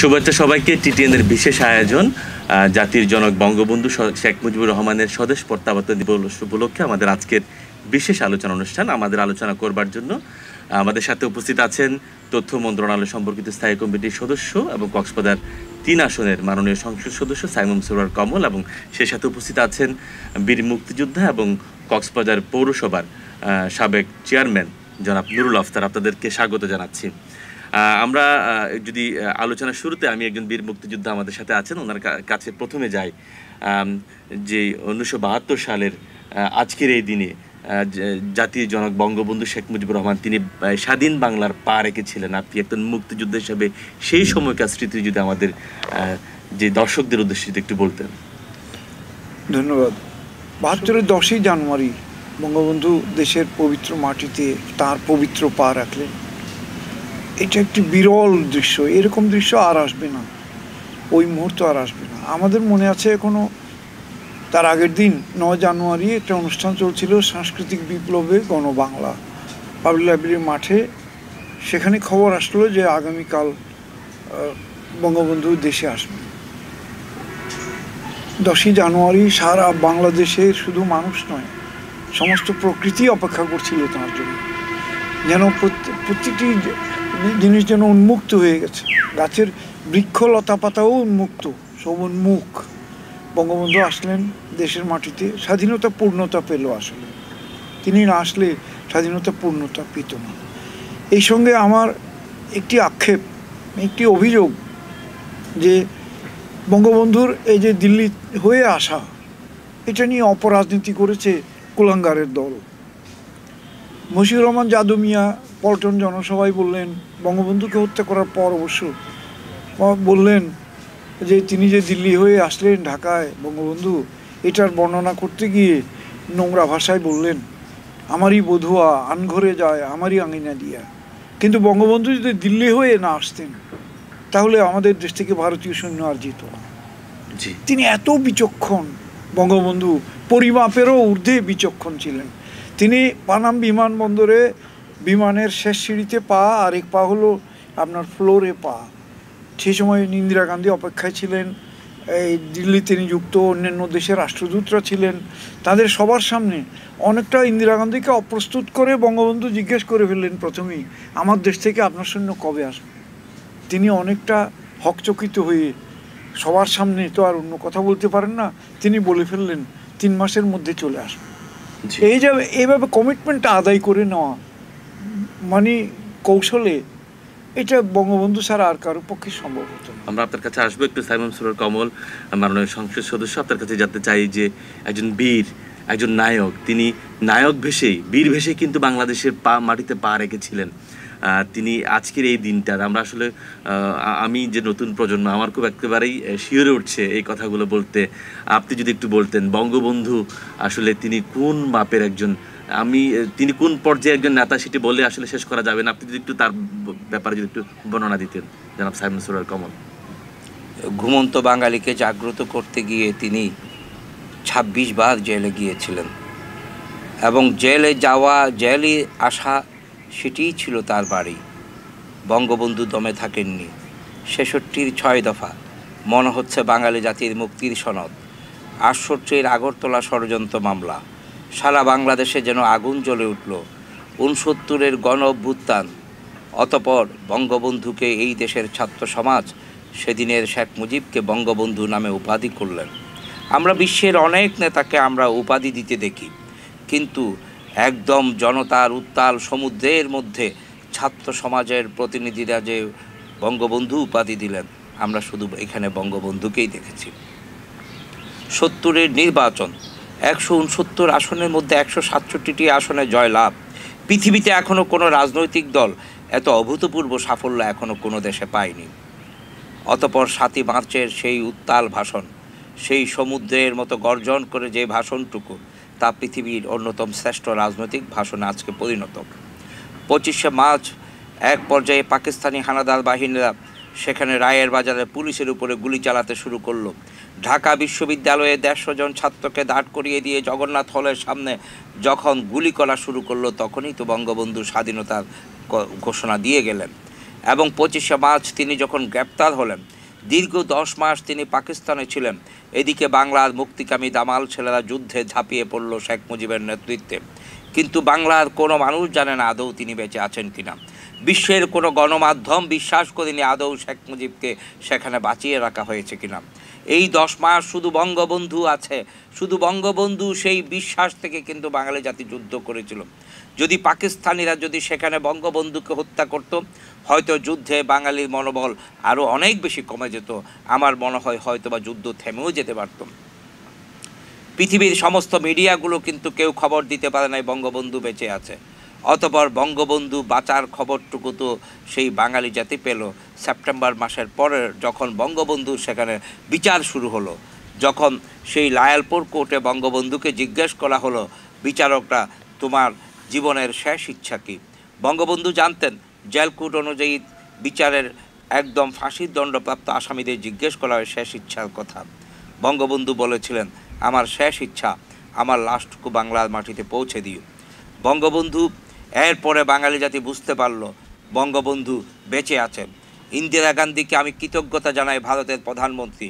শুভেচ্ছা সবাইকে টিটিএনের বিশেষ আয়োজন জাতির জনক বঙ্গবন্ধু শেখ মুজিবুর রহমানের স্বদেশ প্রত্যাবর্তন দিবস উপলক্ষে আমাদের আজকের বিশেষ আলোচনা অনুষ্ঠান আমাদের আলোচনা করবার জন্য আমাদের সাথে উপস্থিত আছেন তথ্য মন্ত্রণালয় সম্পর্কিত স্থায়ী কমিটির সদস্য এবং কক্সবাজার তিন আসনের মাননীয় সংসদ সদস্য সাইমুম সরোয়ার কমল এবং সে সাথে উপস্থিত আছেন বীর মুক্তিযোদ্ধা এবং কক্সবাজার পৌরসভার সাবেক চেয়ারম্যান জনাব নুরুল আফতার আপনাদেরকে স্বাগত জানাচ্ছি আমরা যদি আলোচনা শুরুতে আমি একজন বীর মুক্তিযোদ্ধা আমাদের সাথে আছেন ওনার কাছে প্রথমে যাই যে উনিশশো সালের আজকের এই দিনে জাতীয় জনক বঙ্গবন্ধু শেখ মুজিবুর রহমান তিনি স্বাধীন বাংলার পা রেখেছিলেন আপনি একজন মুক্তিযুদ্ধ হিসাবে সেই সময়কার স্মৃতি যদি আমাদের যে দর্শকদের উদ্দেশ্যে একটু বলতেন ধন্যবাদ বাহাত্তরের দশই জানুয়ারি বঙ্গবন্ধু দেশের পবিত্র মাটিতে তার পবিত্র পা রাখলেন এটা একটি বিরল দৃশ্য এরকম দৃশ্য আর আসবে না ওই মুহূর্ত আর আসবে না আমাদের মনে আছে এখনও তার আগের দিন নয় জানুয়ারি একটা অনুষ্ঠান চলছিল সাংস্কৃতিক বিপ্লবে গণবাংলা পাবলিক লাইব্রেরির মাঠে সেখানে খবর আসলো যে আগামীকাল বঙ্গবন্ধু দেশে আসবে দশই জানুয়ারি সারা বাংলাদেশে শুধু মানুষ নয় সমস্ত প্রকৃতি অপেক্ষা করছিল তার জন্য যেন প্রত্যেকটি জিনিস যেন উন্মুক্ত হয়ে গেছে গাছের বৃক্ষ লতা পাতাও উন্মুক্ত সব উন্মুখ বঙ্গবন্ধু আসলেন দেশের মাটিতে স্বাধীনতা পূর্ণতা পেল আসলে তিনি না আসলে স্বাধীনতা পূর্ণতা পিত না এই সঙ্গে আমার একটি আক্ষেপ একটি অভিযোগ যে বঙ্গবন্ধুর এই যে দিল্লি হয়ে আসা এটা নিয়ে অপরাজনীতি করেছে কুলাঙ্গারের দল মশিউর রহমান যাদু মিয়া পল্টন জনসভায় বললেন বঙ্গবন্ধুকে হত্যা করার পর অবশ্য বললেন যে তিনি যে দিল্লি হয়ে আসলেন ঢাকায় বঙ্গবন্ধু এটার বর্ণনা করতে গিয়ে নোংরা ভাষায় বললেন আমারই বধুয়া আনঘরে যায় আমারই আঙিনা দিয়া কিন্তু বঙ্গবন্ধু যদি দিল্লি হয়ে না আসতেন তাহলে আমাদের দেশ থেকে ভারতীয় সৈন্য আর জিত তিনি এত বিচক্ষণ বঙ্গবন্ধু পরিমাপেরও ঊর্ধ্বে বিচক্ষণ ছিলেন তিনি পানাম বিমানবন্দরে বিমানের শেষ সিঁড়িতে পা আর এক পা হলো আপনার ফ্লোরে পা সেই সময় ইন্দিরা গান্ধী অপেক্ষায় ছিলেন এই দিল্লিতে নিযুক্ত অন্যান্য দেশের রাষ্ট্রদূতরা ছিলেন তাদের সবার সামনে অনেকটা ইন্দিরা গান্ধীকে অপ্রস্তুত করে বঙ্গবন্ধু জিজ্ঞেস করে ফেললেন প্রথমেই আমার দেশ থেকে আপনার সৈন্য কবে আসবে তিনি অনেকটা হকচকিত হয়ে সবার সামনে তো আর অন্য কথা বলতে পারেন না তিনি বলে ফেললেন তিন মাসের মধ্যে চলে আসবে এই যে এইভাবে কমিটমেন্টটা আদায় করে নেওয়া মানে কৌশলে এটা বঙ্গবন্ধু ছাড়া আর কারো পক্ষে সম্ভব হতো আমরা আপনার কাছে আসবো একটু সাইমন সুরের কমল মাননীয় সংসদ সদস্য আপনার কাছে জানতে চাই যে একজন বীর একজন নায়ক তিনি নায়ক ভেসেই বীর ভেসেই কিন্তু বাংলাদেশের পা মাটিতে পা রেখেছিলেন তিনি আজকের এই দিনটা আমরা আসলে আমি যে নতুন প্রজন্ম আমার খুব একেবারেই শিওরে উঠছে এই কথাগুলো বলতে আপনি যদি একটু বলতেন বঙ্গবন্ধু আসলে তিনি কোন মাপের একজন আমি তিনি কোন পর্যায়ে একজন নেতা সেটি বলে আসলে শেষ করা যাবে না আপনি যদি একটু তার ব্যাপারে যদি একটু বর্ণনা দিতেন জনাব সাইমন সুরার কমল ঘুমন্ত বাঙালিকে জাগ্রত করতে গিয়ে তিনি ২৬ বার জেলে গিয়েছিলেন এবং জেলে যাওয়া জেলে আসা সেটিই ছিল তার বাড়ি বঙ্গবন্ধু দমে থাকেননি ছেষট্টির ছয় দফা মনে হচ্ছে বাঙালি জাতির মুক্তির সনদ আটষট্টির আগরতলা ষড়যন্ত্র মামলা সারা বাংলাদেশে যেন আগুন জ্বলে উঠল উনসত্তরের গণ অভ্যুত্থান অতপর বঙ্গবন্ধুকে এই দেশের ছাত্র সমাজ সেদিনের শেখ মুজিবকে বঙ্গবন্ধু নামে উপাধি করলেন আমরা বিশ্বের অনেক নেতাকে আমরা উপাধি দিতে দেখি কিন্তু একদম জনতার উত্তাল সমুদ্রের মধ্যে ছাত্র সমাজের প্রতিনিধিরা যে বঙ্গবন্ধু উপাধি দিলেন আমরা শুধু এখানে বঙ্গবন্ধুকেই দেখেছি সত্তরের নির্বাচন একশো উনসত্তর আসনের মধ্যে একশো সাতষট্টিটি আসনে জয়লাভ পৃথিবীতে এখনও কোনো রাজনৈতিক দল এত অভূতপূর্ব সাফল্য এখনও কোনো দেশে পায়নি অতপর সাতই মার্চের সেই উত্তাল ভাষণ সেই সমুদ্রের মতো গর্জন করে যে ভাষণটুকু তা পৃথিবীর অন্যতম শ্রেষ্ঠ রাজনৈতিক ভাষণে আজকে পরিণত পঁচিশে মার্চ এক পর্যায়ে পাকিস্তানি হানাদার বাহিনীরা সেখানে রায়ের বাজারে পুলিশের উপরে গুলি চালাতে শুরু করলো ঢাকা বিশ্ববিদ্যালয়ে দেড়শো জন ছাত্রকে দাঁড় করিয়ে দিয়ে জগন্নাথ হলের সামনে যখন গুলি করা শুরু করলো তখনই তো বঙ্গবন্ধু স্বাধীনতার ঘোষণা দিয়ে গেলেন এবং পঁচিশে মার্চ তিনি যখন গ্রেপ্তার হলেন দীর্ঘ দশ মাস তিনি পাকিস্তানে ছিলেন এদিকে বাংলার মুক্তিকামী দামাল ছেলেরা যুদ্ধে ঝাঁপিয়ে পড়ল শেখ মুজিবের নেতৃত্বে কিন্তু বাংলার কোনো মানুষ জানে না আদৌ তিনি বেঁচে আছেন কিনা বিশ্বের কোনো গণমাধ্যম বিশ্বাস করেনি আদৌ শেখ মুজিবকে সেখানে বাঁচিয়ে রাখা হয়েছে কিনা এই দশ মাস শুধু বঙ্গবন্ধু আছে শুধু বঙ্গবন্ধু সেই বিশ্বাস থেকে কিন্তু বাঙালি জাতি যুদ্ধ করেছিল যদি পাকিস্তানিরা যদি সেখানে বঙ্গবন্ধুকে হত্যা করত হয়তো যুদ্ধে বাঙালির মনোবল আরও অনেক বেশি কমে যেত আমার মনে হয় হয়তো বা যুদ্ধ থেমেও যেতে পারত পৃথিবীর সমস্ত মিডিয়াগুলো কিন্তু কেউ খবর দিতে পারে নাই বঙ্গবন্ধু বেঁচে আছে অতপর বঙ্গবন্ধু বাঁচার খবরটুকু তো সেই বাঙালি জাতি পেল সেপ্টেম্বর মাসের পরে যখন বঙ্গবন্ধুর সেখানে বিচার শুরু হলো যখন সেই লায়ালপুর কোর্টে বঙ্গবন্ধুকে জিজ্ঞেস করা হলো বিচারকরা তোমার জীবনের শেষ ইচ্ছা কী বঙ্গবন্ধু জানতেন জেলকুট অনুযায়ী বিচারের একদম ফাঁসির দণ্ডপ্রাপ্ত আসামিদের জিজ্ঞেস করা হয় শেষ ইচ্ছার কথা বঙ্গবন্ধু বলেছিলেন আমার শেষ ইচ্ছা আমার লাস্টকু বাংলার মাটিতে পৌঁছে দিও বঙ্গবন্ধু এরপরে বাঙালি জাতি বুঝতে পারল বঙ্গবন্ধু বেঁচে আছেন ইন্দিরা গান্ধীকে আমি কৃতজ্ঞতা জানাই ভারতের প্রধানমন্ত্রী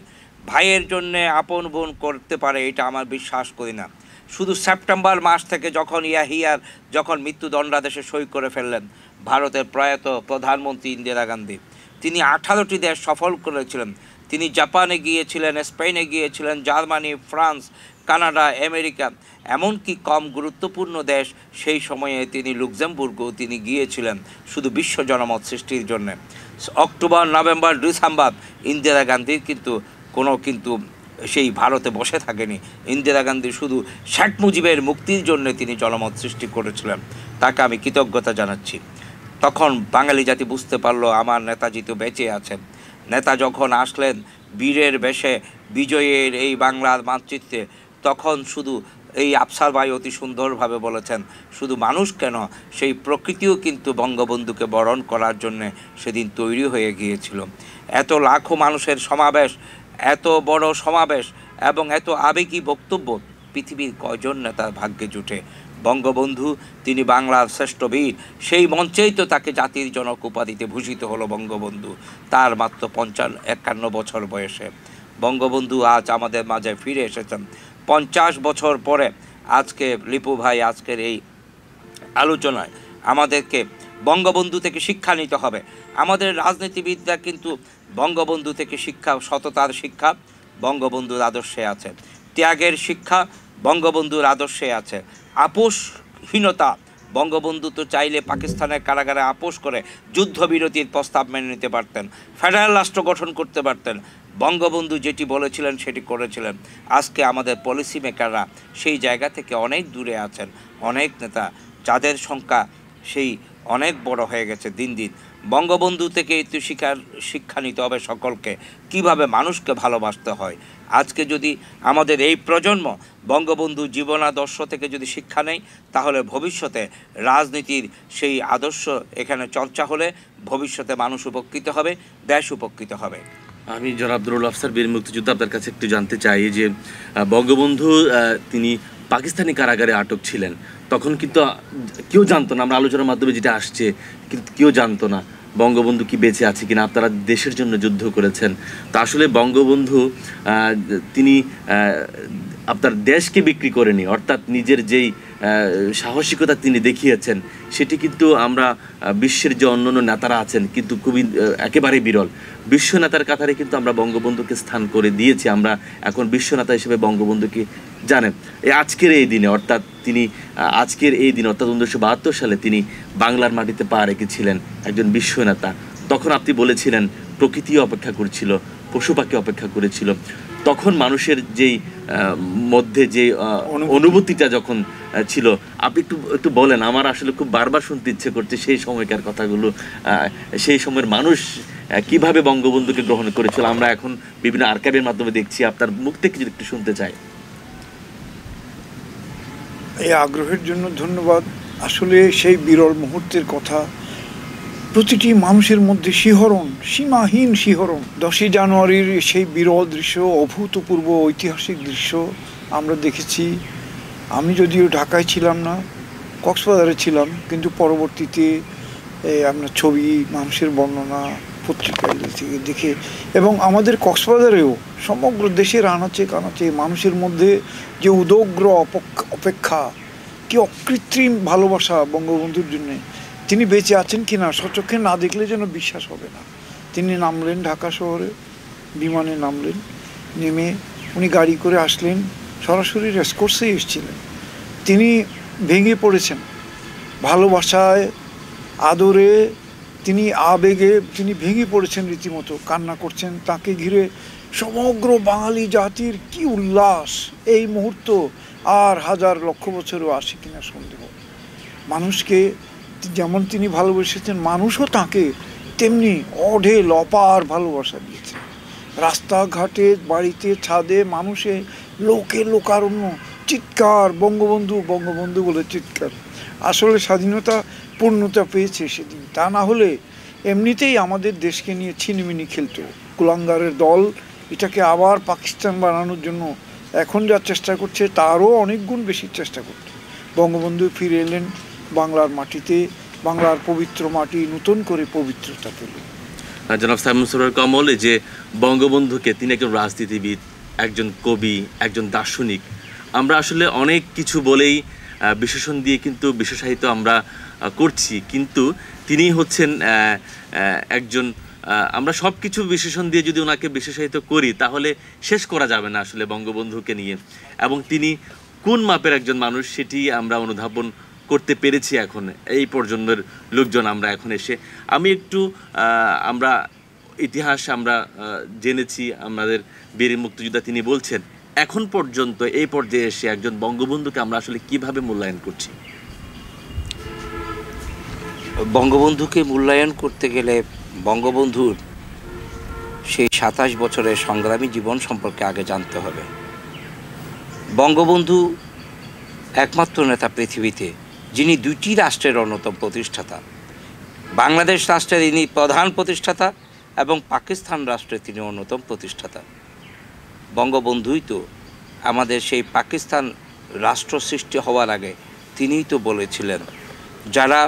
ভাইয়ের জন্যে আপন বোন করতে পারে এটা আমার বিশ্বাস করি না শুধু সেপ্টেম্বর মাস থেকে যখন ইয়াহিয়ার যখন মৃত্যুদণ্ডাদেশে সই করে ফেললেন ভারতের প্রয়াত প্রধানমন্ত্রী ইন্দিরা গান্ধী তিনি আঠারোটি দেশ সফল করেছিলেন তিনি জাপানে গিয়েছিলেন স্পেনে গিয়েছিলেন জার্মানি ফ্রান্স কানাডা আমেরিকা এমনকি কম গুরুত্বপূর্ণ দেশ সেই সময়ে তিনি লুক্সেমবুর্গও তিনি গিয়েছিলেন শুধু বিশ্ব জনমত সৃষ্টির জন্যে অক্টোবর নভেম্বর ডিসেম্বর ইন্দিরা গান্ধীর কিন্তু কোনো কিন্তু সেই ভারতে বসে থাকেনি ইন্দিরা গান্ধী শুধু শেখ মুজিবের মুক্তির জন্য তিনি জনমত সৃষ্টি করেছিলেন তাকে আমি কৃতজ্ঞতা জানাচ্ছি তখন বাঙালি জাতি বুঝতে পারলো আমার নেতাজি তো বেঁচে আছেন নেতা যখন আসলেন বীরের বেশে বিজয়ের এই বাংলার মানচিত্রে তখন শুধু এই আফসার ভাই অতি সুন্দরভাবে বলেছেন শুধু মানুষ কেন সেই প্রকৃতিও কিন্তু বঙ্গবন্ধুকে বরণ করার জন্যে সেদিন তৈরি হয়ে গিয়েছিল এত লাখো মানুষের সমাবেশ এত বড় সমাবেশ এবং এত আবেগী বক্তব্য পৃথিবীর কজন নেতার ভাগ্যে জুটে বঙ্গবন্ধু তিনি বাংলার শ্রেষ্ঠ বীর সেই মঞ্চেই তো তাকে জাতির জনক উপাধিতে ভূষিত হলো বঙ্গবন্ধু তার মাত্র পঞ্চান্ন একান্ন বছর বয়সে বঙ্গবন্ধু আজ আমাদের মাঝে ফিরে এসেছেন পঞ্চাশ বছর পরে আজকে লিপু ভাই আজকের এই আলোচনায় আমাদেরকে বঙ্গবন্ধু থেকে শিক্ষা নিতে হবে আমাদের রাজনীতিবিদরা কিন্তু বঙ্গবন্ধু থেকে শিক্ষা সততার শিক্ষা বঙ্গবন্ধুর আদর্শে আছে ত্যাগের শিক্ষা বঙ্গবন্ধুর আদর্শে আছে আপোষহীনতা বঙ্গবন্ধু তো চাইলে পাকিস্তানের কারাগারে আপোষ করে যুদ্ধবিরতির প্রস্তাব মেনে নিতে পারতেন ফেডারেল রাষ্ট্র গঠন করতে পারতেন বঙ্গবন্ধু যেটি বলেছিলেন সেটি করেছিলেন আজকে আমাদের পলিসি মেকাররা সেই জায়গা থেকে অনেক দূরে আছেন অনেক নেতা যাদের সংখ্যা সেই অনেক বড় হয়ে গেছে দিন দিন বঙ্গবন্ধু থেকে একটু শিকার শিক্ষা নিতে হবে সকলকে কিভাবে মানুষকে ভালোবাসতে হয় আজকে যদি আমাদের এই প্রজন্ম বঙ্গবন্ধু জীবনাদর্শ থেকে যদি শিক্ষা নেয় তাহলে ভবিষ্যতে রাজনীতির সেই আদর্শ এখানে চর্চা হলে ভবিষ্যতে মানুষ উপকৃত হবে দেশ উপকৃত হবে আমি জনাব দুরুল আফসার বীর মুক্তিযুদ্ধ আপনার কাছে একটু জানতে চাই যে বঙ্গবন্ধু তিনি পাকিস্তানি কারাগারে আটক ছিলেন তখন কিন্তু কেউ জানতো না আমরা আলোচনার মাধ্যমে যেটা আসছে কিন্তু কেউ জানতো না বঙ্গবন্ধু কি বেঁচে আছে কিনা আপনারা দেশের জন্য যুদ্ধ করেছেন তা আসলে বঙ্গবন্ধু তিনি আপনার দেশকে বিক্রি করেনি অর্থাৎ নিজের যেই সাহসিকতা তিনি দেখিয়েছেন সেটি কিন্তু আমরা বিশ্বের যে অন্যান্য নেতারা আছেন কিন্তু খুবই একেবারে বিরল বিশ্ব নেতার কাতারে কিন্তু আমরা বঙ্গবন্ধুকে স্থান করে দিয়েছি আমরা এখন বিশ্ব নেতা হিসেবে বঙ্গবন্ধুকে জানেন এই আজকের এই দিনে অর্থাৎ তিনি আজকের এই দিন অর্থাৎ উনিশশো বাহাত্তর সালে তিনি বাংলার মাটিতে পা রেখেছিলেন একজন বিশ্ব নেতা তখন আপনি বলেছিলেন প্রকৃতিও অপেক্ষা করছিল পশু পাখি অপেক্ষা করেছিল তখন মানুষের যেই মধ্যে যে অনুভূতিটা যখন ছিল আপনি একটু একটু বলেন আমার আসলে খুব বারবার শুনতে ইচ্ছে করছে সেই সময়কার কথাগুলো সেই সময়ের মানুষ কিভাবে বঙ্গবন্ধুকে গ্রহণ করেছিল আমরা এখন বিভিন্ন আর্কাইভের মাধ্যমে দেখছি আপনার মুখ থেকে যদি একটু শুনতে চাই এই আগ্রহের জন্য ধন্যবাদ আসলে সেই বিরল মুহূর্তের কথা প্রতিটি মানুষের মধ্যে শিহরণ সীমাহীন শিহরণ দশই জানুয়ারির সেই বিরল দৃশ্য অভূতপূর্ব ঐতিহাসিক দৃশ্য আমরা দেখেছি আমি যদিও ঢাকায় ছিলাম না কক্সবাজারে ছিলাম কিন্তু পরবর্তীতে আমরা ছবি মানুষের বর্ণনা পত্রিকায় থেকে দেখে এবং আমাদের কক্সবাজারেও সমগ্র দেশের আনাচে কানাচে মানুষের মধ্যে যে উদগ্র অপেক্ষা কি অকৃত্রিম ভালোবাসা বঙ্গবন্ধুর জন্যে তিনি বেঁচে আছেন কি না সচক্ষে না দেখলে যেন বিশ্বাস হবে না তিনি নামলেন ঢাকা শহরে বিমানে নামলেন নেমে উনি গাড়ি করে আসলেন সরাসরি রেসকোর্সে এসেছিলেন তিনি ভেঙে পড়েছেন ভালোবাসায় আদরে তিনি আবেগে তিনি ভেঙে পড়েছেন রীতিমতো কান্না করছেন তাকে ঘিরে সমগ্র বাঙালি জাতির কি উল্লাস এই মুহূর্ত আর হাজার লক্ষ বছরও আসে কিনা সন্দেহ মানুষকে যেমন তিনি ভালোবেসেছেন মানুষও তাকে তেমনি অঢেল অপার ভালোবাসা দিয়েছে রাস্তাঘাটে বাড়িতে ছাদে মানুষে লোকে লোকারণ্য চিৎকার বঙ্গবন্ধু বঙ্গবন্ধু বলে চিৎকার আসলে স্বাধীনতা পূর্ণতা পেয়েছে সেদিন তা না হলে এমনিতেই আমাদের দেশকে নিয়ে ছিনিমিনি খেলত কুলাঙ্গারের দল এটাকে আবার পাকিস্তান বানানোর জন্য এখন যা চেষ্টা করছে তারও অনেক গুণ বেশি চেষ্টা করত বঙ্গবন্ধু ফিরে এলেন বাংলার মাটিতে বাংলার পবিত্র মাটি নতুন করে পবিত্রতা পেল জনাব সাইমন সরার কমল যে বঙ্গবন্ধুকে তিনি একজন রাজনীতিবিদ একজন কবি একজন দার্শনিক আমরা আসলে অনেক কিছু বলেই বিশেষণ দিয়ে কিন্তু বিশেষায়িত আমরা করছি কিন্তু তিনি হচ্ছেন একজন আমরা সব কিছু বিশেষণ দিয়ে যদি ওনাকে বিশেষায়িত করি তাহলে শেষ করা যাবে না আসলে বঙ্গবন্ধুকে নিয়ে এবং তিনি কোন মাপের একজন মানুষ সেটি আমরা অনুধাবন করতে পেরেছি এখন এই পর্যন্তের লোকজন আমরা এখন এসে আমি একটু আমরা ইতিহাস আমরা জেনেছি আমাদের বীর মুক্তিযোদ্ধা তিনি বলছেন এখন পর্যন্ত এই পর্যায়ে এসে একজন বঙ্গবন্ধুকে আমরা আসলে কিভাবে মূল্যায়ন করছি বঙ্গবন্ধুকে মূল্যায়ন করতে গেলে বঙ্গবন্ধুর সেই সাতাশ বছরের সংগ্রামী জীবন সম্পর্কে আগে জানতে হবে বঙ্গবন্ধু একমাত্র নেতা পৃথিবীতে যিনি দুটি রাষ্ট্রের অন্যতম প্রতিষ্ঠাতা বাংলাদেশ রাষ্ট্রের ইনি প্রধান প্রতিষ্ঠাতা এবং পাকিস্তান রাষ্ট্রের তিনি অন্যতম প্রতিষ্ঠাতা বঙ্গবন্ধুই তো আমাদের সেই পাকিস্তান রাষ্ট্র সৃষ্টি হওয়ার আগে তিনিই তো বলেছিলেন যারা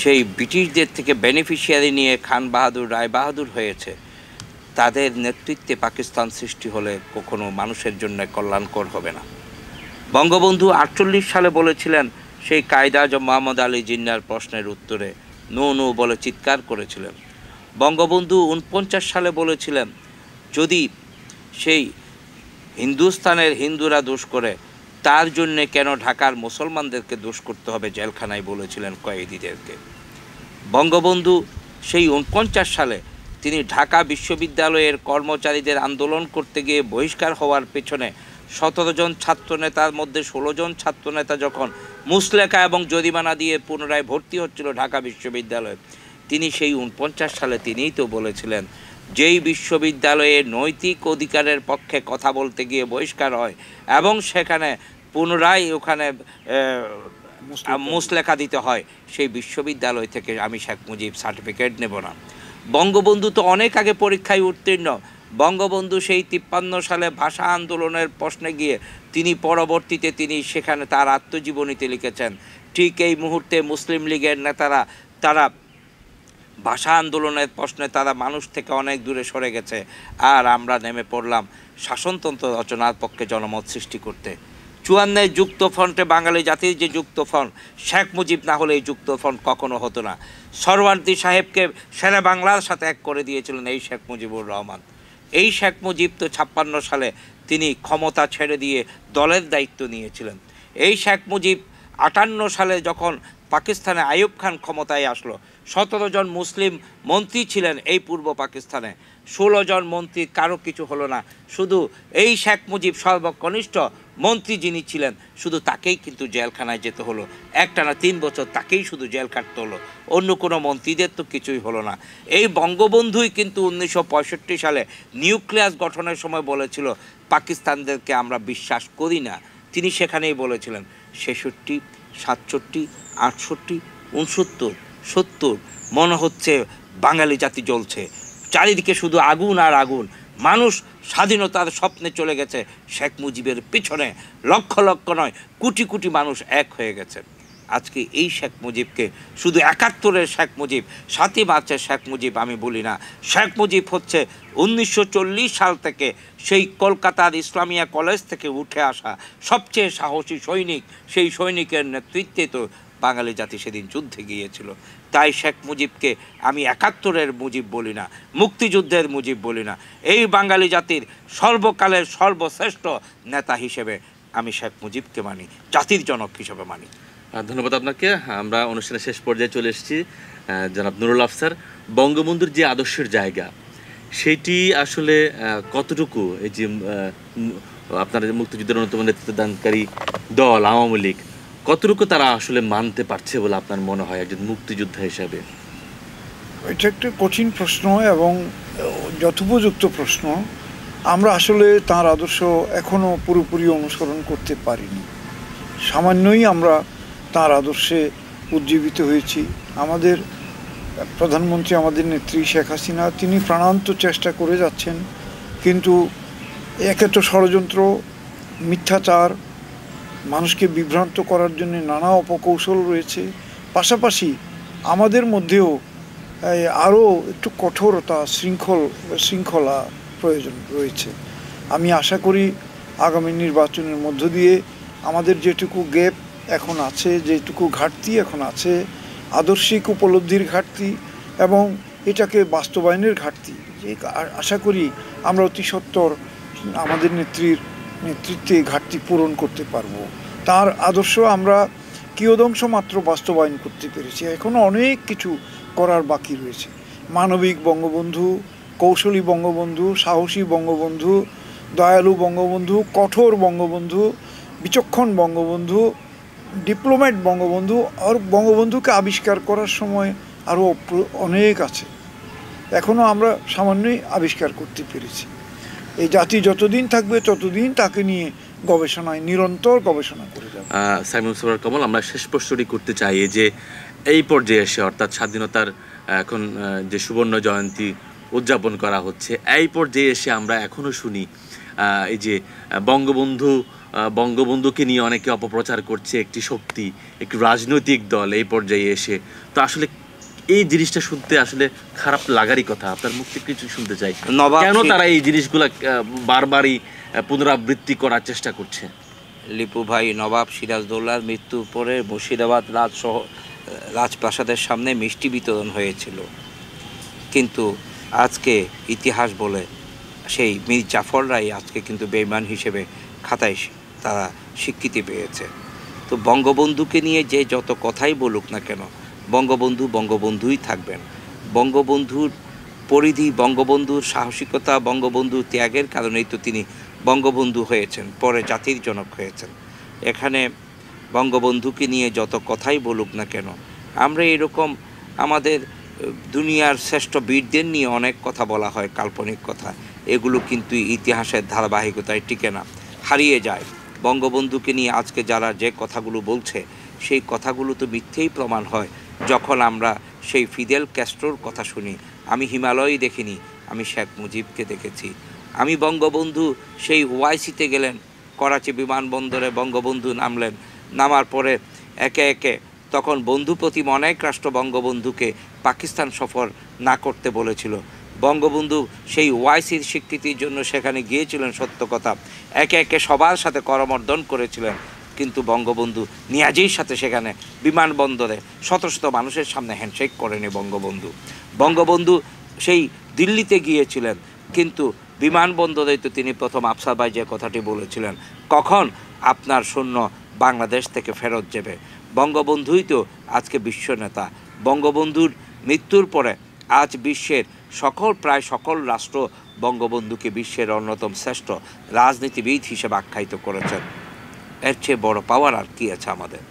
সেই ব্রিটিশদের থেকে বেনিফিশিয়ারি নিয়ে খান বাহাদুর রায় বাহাদুর হয়েছে তাদের নেতৃত্বে পাকিস্তান সৃষ্টি হলে কখনো মানুষের জন্য কল্যাণকর হবে না বঙ্গবন্ধু আটচল্লিশ সালে বলেছিলেন সেই কায়দা মোহাম্মদ আলী জিন্নার প্রশ্নের উত্তরে নো নো বলে চিৎকার করেছিলেন বঙ্গবন্ধু উনপঞ্চাশ সালে বলেছিলেন যদি সেই হিন্দুস্তানের হিন্দুরা দোষ করে তার জন্যে কেন ঢাকার মুসলমানদেরকে দোষ করতে হবে জেলখানায় বলেছিলেন কয়েদিদেরকে বঙ্গবন্ধু সেই উনপঞ্চাশ সালে তিনি ঢাকা বিশ্ববিদ্যালয়ের কর্মচারীদের আন্দোলন করতে গিয়ে বহিষ্কার হওয়ার পেছনে সতেরো জন ছাত্রনেতার মধ্যে ষোলো জন ছাত্রনেতা যখন মুসলেখা এবং জরিমানা দিয়ে পুনরায় ভর্তি হচ্ছিল ঢাকা বিশ্ববিদ্যালয়ে তিনি সেই উনপঞ্চাশ সালে তিনিই তো বলেছিলেন যেই বিশ্ববিদ্যালয়ে নৈতিক অধিকারের পক্ষে কথা বলতে গিয়ে বহিষ্কার হয় এবং সেখানে পুনরায় ওখানে মুসলেখা দিতে হয় সেই বিশ্ববিদ্যালয় থেকে আমি শেখ মুজিব সার্টিফিকেট নেব না বঙ্গবন্ধু তো অনেক আগে পরীক্ষায় উত্তীর্ণ বঙ্গবন্ধু সেই তিপ্পান্ন সালে ভাষা আন্দোলনের প্রশ্নে গিয়ে তিনি পরবর্তীতে তিনি সেখানে তার আত্মজীবনীতে লিখেছেন ঠিক এই মুহূর্তে মুসলিম লীগের নেতারা তারা ভাষা আন্দোলনের প্রশ্নে তারা মানুষ থেকে অনেক দূরে সরে গেছে আর আমরা নেমে পড়লাম শাসনতন্ত্র রচনার পক্ষে জনমত সৃষ্টি করতে চুয়ান্নায় যুক্ত ফ্রন্টে বাঙালি জাতির যে যুক্ত ফ্রন্ট শেখ মুজিব না হলে এই যুক্ত ফ্রন্ট কখনো হতো না সরওয়ার্দি সাহেবকে সেরা বাংলার সাথে এক করে দিয়েছিলেন এই শেখ মুজিবুর রহমান এই শেখ মুজিব তো ছাপ্পান্ন সালে তিনি ক্ষমতা ছেড়ে দিয়ে দলের দায়িত্ব নিয়েছিলেন এই শেখ মুজিব আটান্ন সালে যখন পাকিস্তানে আয়ুব খান ক্ষমতায় আসলো সতেরো জন মুসলিম মন্ত্রী ছিলেন এই পূর্ব পাকিস্তানে ষোলো জন মন্ত্রী কারো কিছু হলো না শুধু এই শেখ মুজিব সর্বকনিষ্ঠ মন্ত্রী যিনি ছিলেন শুধু তাকেই কিন্তু জেলখানায় যেতে হলো একটানা তিন বছর তাকেই শুধু জেল কাটতে হলো অন্য কোনো মন্ত্রীদের তো কিছুই হলো না এই বঙ্গবন্ধুই কিন্তু উনিশশো সালে নিউক্লিয়াস গঠনের সময় বলেছিল পাকিস্তানদেরকে আমরা বিশ্বাস করি না তিনি সেখানেই বলেছিলেন ছেষট্টি সাতষট্টি আটষট্টি উনসত্তর সত্তর মনে হচ্ছে বাঙালি জাতি জ্বলছে চারিদিকে শুধু আগুন আর আগুন মানুষ স্বাধীনতার স্বপ্নে চলে গেছে শেখ মুজিবের পিছনে লক্ষ লক্ষ নয় কোটি কোটি মানুষ এক হয়ে গেছে আজকে এই শেখ মুজিবকে শুধু একাত্তরের শেখ মুজিব সাতই মার্চের শেখ মুজিব আমি বলি না শেখ মুজিব হচ্ছে উনিশশো সাল থেকে সেই কলকাতার ইসলামিয়া কলেজ থেকে উঠে আসা সবচেয়ে সাহসী সৈনিক সেই সৈনিকের নেতৃত্বে তো বাঙালি জাতি সেদিন যুদ্ধে গিয়েছিল তাই শেখ মুজিবকে আমি একাত্তরের মুজিব বলি না মুক্তিযুদ্ধের মুজিব বলি না এই বাঙালি জাতির সর্বকালের সর্বশ্রেষ্ঠ নেতা হিসেবে আমি শেখ মুজিবকে মানি জাতির জনক হিসেবে মানি ধন্যবাদ আপনাকে আমরা অনুষ্ঠানের শেষ পর্যায়ে চলে এসেছি জনাব নুরুল আফসার বঙ্গবন্ধুর যে আদর্শের জায়গা সেটি আসলে কতটুকু এই যে আপনার মুক্তিযুদ্ধের অন্যতম নেতৃত্বদানকারী দল আওয়ামী লীগ কতটুকু তারা আসলে মানতে পারছে বলে আপনার মনে হয় একজন মুক্তিযোদ্ধা হিসাবে এটা একটা কঠিন প্রশ্ন এবং যথোপযুক্ত প্রশ্ন আমরা আসলে তার আদর্শ এখনও পুরোপুরি অনুসরণ করতে পারিনি সামান্যই আমরা তার আদর্শে উজ্জীবিত হয়েছি আমাদের প্রধানমন্ত্রী আমাদের নেত্রী শেখ হাসিনা তিনি প্রাণান্ত চেষ্টা করে যাচ্ছেন কিন্তু একে তো ষড়যন্ত্র মিথ্যাচার মানুষকে বিভ্রান্ত করার জন্য নানা অপকৌশল রয়েছে পাশাপাশি আমাদের মধ্যেও আরও একটু কঠোরতা শৃঙ্খল শৃঙ্খলা প্রয়োজন রয়েছে আমি আশা করি আগামী নির্বাচনের মধ্য দিয়ে আমাদের যেটুকু গ্যাপ এখন আছে যেটুকু ঘাটতি এখন আছে আদর্শিক উপলব্ধির ঘাটতি এবং এটাকে বাস্তবায়নের ঘাটতি যে আশা করি আমরা অতি সত্তর আমাদের নেত্রীর নেতৃত্বে ঘাটতি পূরণ করতে পারবো তার আদর্শ আমরা কিয়দংশ মাত্র বাস্তবায়ন করতে পেরেছি এখনও অনেক কিছু করার বাকি রয়েছে মানবিক বঙ্গবন্ধু কৌশলী বঙ্গবন্ধু সাহসী বঙ্গবন্ধু দয়ালু বঙ্গবন্ধু কঠোর বঙ্গবন্ধু বিচক্ষণ বঙ্গবন্ধু ডিপ্লোম্যাট বঙ্গবন্ধু আর বঙ্গবন্ধুকে আবিষ্কার করার সময় আরও অনেক আছে এখনও আমরা সামান্যই আবিষ্কার করতে পেরেছি এই জাতি যতদিন থাকবে ততদিন তাকে নিয়ে গবেষণায় নিরন্তর গবেষণা করে যাবে সাইমন সুরার কমল আমরা শেষ প্রশ্নটি করতে চাই যে এই পর্যায়ে এসে অর্থাৎ স্বাধীনতার এখন যে সুবর্ণ জয়ন্তী উদযাপন করা হচ্ছে এই পর্যায়ে এসে আমরা এখনও শুনি এই যে বঙ্গবন্ধু বঙ্গবন্ধুকে নিয়ে অনেকে অপপ্রচার করছে একটি শক্তি একটি রাজনৈতিক দল এই পর্যায়ে এসে তো আসলে এই জিনিসটা শুনতে আসলে খারাপ লাগারই কথা আপনার মুখ থেকে কিছু শুনতে চাই কেন তারা এই জিনিসগুলা বারবারই পুনরাবৃত্তি করার চেষ্টা করছে লিপু ভাই নবাব সিরাজদৌল্লার মৃত্যুর পরে মুর্শিদাবাদ রাজসহ রাজপ্রাসাদের সামনে মিষ্টি বিতরণ হয়েছিল কিন্তু আজকে ইতিহাস বলে সেই মীর জাফররাই আজকে কিন্তু বেমান হিসেবে খাতায় তারা স্বীকৃতি পেয়েছে তো বঙ্গবন্ধুকে নিয়ে যে যত কথাই বলুক না কেন বঙ্গবন্ধু বঙ্গবন্ধুই থাকবেন বঙ্গবন্ধুর পরিধি বঙ্গবন্ধুর সাহসিকতা বঙ্গবন্ধুর ত্যাগের কারণেই তো তিনি বঙ্গবন্ধু হয়েছেন পরে জাতির জনক হয়েছেন এখানে বঙ্গবন্ধুকে নিয়ে যত কথাই বলুক না কেন আমরা এরকম আমাদের দুনিয়ার শ্রেষ্ঠ বীরদের নিয়ে অনেক কথা বলা হয় কাল্পনিক কথা এগুলো কিন্তু ইতিহাসের ধারাবাহিকতায় টিকে না হারিয়ে যায় বঙ্গবন্ধুকে নিয়ে আজকে যারা যে কথাগুলো বলছে সেই কথাগুলো তো মিথ্যেই প্রমাণ হয় যখন আমরা সেই ফিদেল ক্যাস্ট্রোর কথা শুনি আমি হিমালয় দেখিনি আমি শেখ মুজিবকে দেখেছি আমি বঙ্গবন্ধু সেই ওয়াইসিতে গেলেন করাচি বিমানবন্দরে বঙ্গবন্ধু নামলেন নামার পরে একে একে তখন বন্ধুপতি অনেক রাষ্ট্র বঙ্গবন্ধুকে পাকিস্তান সফর না করতে বলেছিল বঙ্গবন্ধু সেই ওয়াইসির স্বীকৃতির জন্য সেখানে গিয়েছিলেন সত্য কথা একে একে সবার সাথে করমর্দন করেছিলেন কিন্তু বঙ্গবন্ধু নিয়াজির সাথে সেখানে বিমানবন্দরে শত শত মানুষের সামনে হ্যান্ডশেক করেনি বঙ্গবন্ধু বঙ্গবন্ধু সেই দিল্লিতে গিয়েছিলেন কিন্তু বিমানবন্দরে তো তিনি প্রথম আফসার ভাই যে কথাটি বলেছিলেন কখন আপনার সৈন্য বাংলাদেশ থেকে ফেরত যাবে বঙ্গবন্ধুই তো আজকে বিশ্ব নেতা বঙ্গবন্ধুর মৃত্যুর পরে আজ বিশ্বের সকল প্রায় সকল রাষ্ট্র বঙ্গবন্ধুকে বিশ্বের অন্যতম শ্রেষ্ঠ রাজনীতিবিদ হিসেবে আখ্যায়িত করেছেন এর চেয়ে বড় পাওয়ার আর কি আছে আমাদের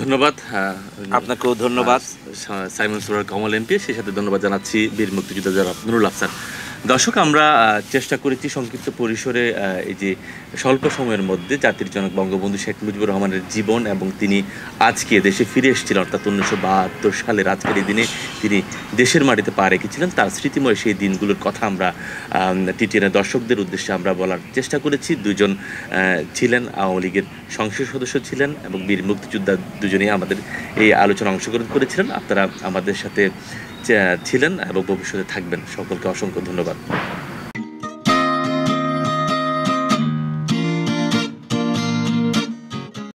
ধন্যবাদ আপনাকেও ধন্যবাদ সাইমন সুরার কমল এমপি সেই সাথে ধন্যবাদ জানাচ্ছি বীর মুক্তিযোদ্ধা জনাব নুরুল আফসার দর্শক আমরা চেষ্টা করেছি সংক্ষিপ্ত পরিসরে এই যে স্বল্প সময়ের মধ্যে জাতির জনক বঙ্গবন্ধু শেখ মুজিবুর রহমানের জীবন এবং তিনি আজকে দেশে ফিরে এসেছিলেন অর্থাৎ উনিশশো বাহাত্তর সালের আজকের এই দিনে তিনি দেশের মাটিতে পা রেখেছিলেন তার স্মৃতিময় সেই দিনগুলোর কথা আমরা টিটিএনের দর্শকদের উদ্দেশ্যে আমরা বলার চেষ্টা করেছি দুজন ছিলেন আওয়ামী লীগের সংসদ সদস্য ছিলেন এবং বীর মুক্তিযোদ্ধা দুজনেই আমাদের এই আলোচনা অংশগ্রহণ করেছিলেন আপনারা আমাদের সাথে ছিলেন এবং ভবিষ্যতে থাকবেন সকলকে অসংখ্য ধন্যবাদ